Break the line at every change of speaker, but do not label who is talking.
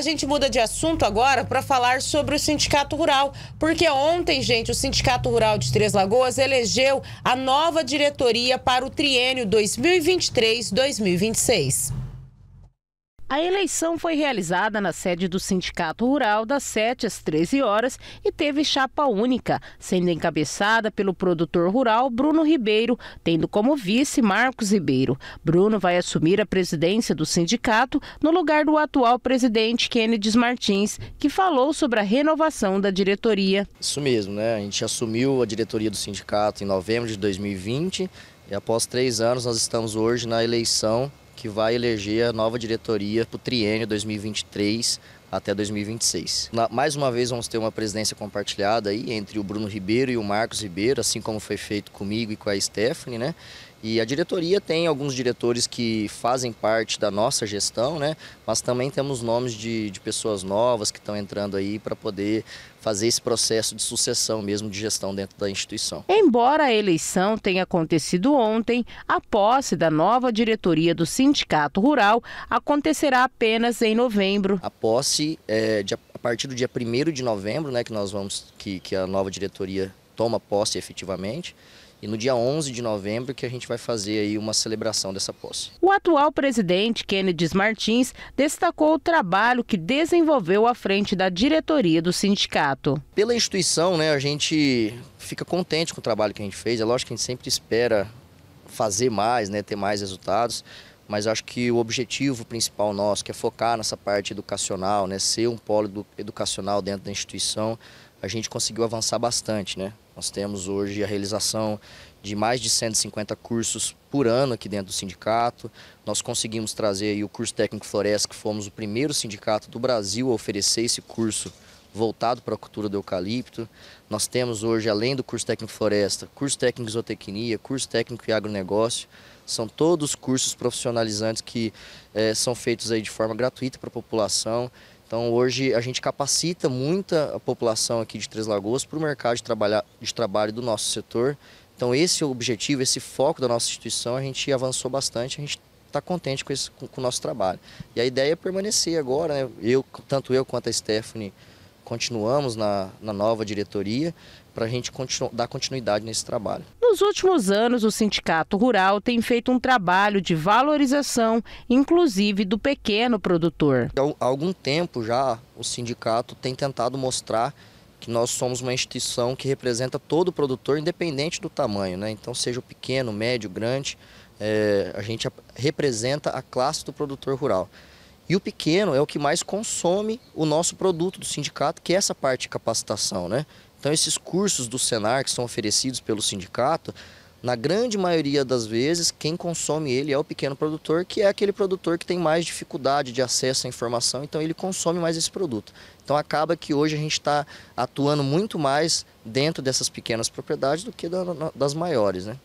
A gente muda de assunto agora para falar sobre o Sindicato Rural, porque ontem, gente, o Sindicato Rural de Três Lagoas elegeu a nova diretoria para o triênio 2023-2026. A eleição foi realizada na sede do Sindicato Rural das 7 às 13 horas e teve chapa única, sendo encabeçada pelo produtor rural Bruno Ribeiro, tendo como vice Marcos Ribeiro. Bruno vai assumir a presidência do sindicato no lugar do atual presidente Kennedy Martins, que falou sobre a renovação da diretoria.
Isso mesmo, né? A gente assumiu a diretoria do sindicato em novembro de 2020 e após três anos nós estamos hoje na eleição que vai eleger a nova diretoria para o triênio 2023 até 2026. Na, mais uma vez vamos ter uma presidência compartilhada aí entre o Bruno Ribeiro e o Marcos Ribeiro, assim como foi feito comigo e com a Stephanie, né? E a diretoria tem alguns diretores que fazem parte da nossa gestão, né? mas também temos nomes de, de pessoas novas que estão entrando aí para poder fazer esse processo de sucessão mesmo de gestão dentro da instituição.
Embora a eleição tenha acontecido ontem, a posse da nova diretoria do Sindicato Rural acontecerá apenas em novembro. A
posse é, de, a partir do dia 1 de novembro, né, que nós vamos que, que a nova diretoria toma posse efetivamente e no dia 11 de novembro que a gente vai fazer aí uma celebração dessa posse.
O atual presidente, Kennedy Martins, destacou o trabalho que desenvolveu à frente da diretoria do sindicato.
Pela instituição,
né, a gente
fica contente com o trabalho que a gente fez. É lógico que a gente sempre espera fazer mais, né, ter mais resultados, mas acho que o objetivo principal nosso, que é focar nessa parte educacional, né, ser um polo educacional dentro da instituição, a gente conseguiu avançar bastante. Né? Nós temos hoje a realização de mais de 150 cursos por ano aqui dentro do sindicato. Nós conseguimos trazer o curso técnico floresta, que fomos o primeiro sindicato do Brasil a oferecer esse curso voltado para a cultura do eucalipto. Nós temos hoje, além do curso técnico floresta, curso técnico zootecnia, curso técnico e agronegócio. São todos cursos profissionalizantes que é, são feitos aí de forma gratuita para a população. Então hoje a gente capacita muita a população aqui de Três Lagoas para o mercado de, trabalhar, de trabalho do nosso setor. Então esse é objetivo, esse foco da nossa instituição, a gente avançou bastante, a gente está contente com, esse, com, com, o nosso trabalho. E a ideia é permanecer agora, né? eu, tanto eu quanto a Stephanie continuamos na, na nova diretoria para a gente continu, dar continuidade nesse trabalho.
Nos últimos anos, o Sindicato Rural tem feito um trabalho de valorização, inclusive do pequeno produtor. Há algum
tempo já, o sindicato tem tentado mostrar que nós somos uma instituição que representa todo produtor, independente do tamanho, né? Então, seja o pequeno, médio, grande, é, a gente representa a classe do produtor rural. E o pequeno é o que mais consome o nosso produto do sindicato, que é essa parte de capacitação, né? Então esses cursos do Senar que são oferecidos pelo sindicato, na grande maioria das vezes, quem consome ele é o pequeno produtor, que é aquele produtor que tem mais dificuldade de acesso à informação, então ele consome mais esse produto. Então acaba que hoje a gente está atuando muito mais dentro dessas pequenas propriedades do que das maiores, né?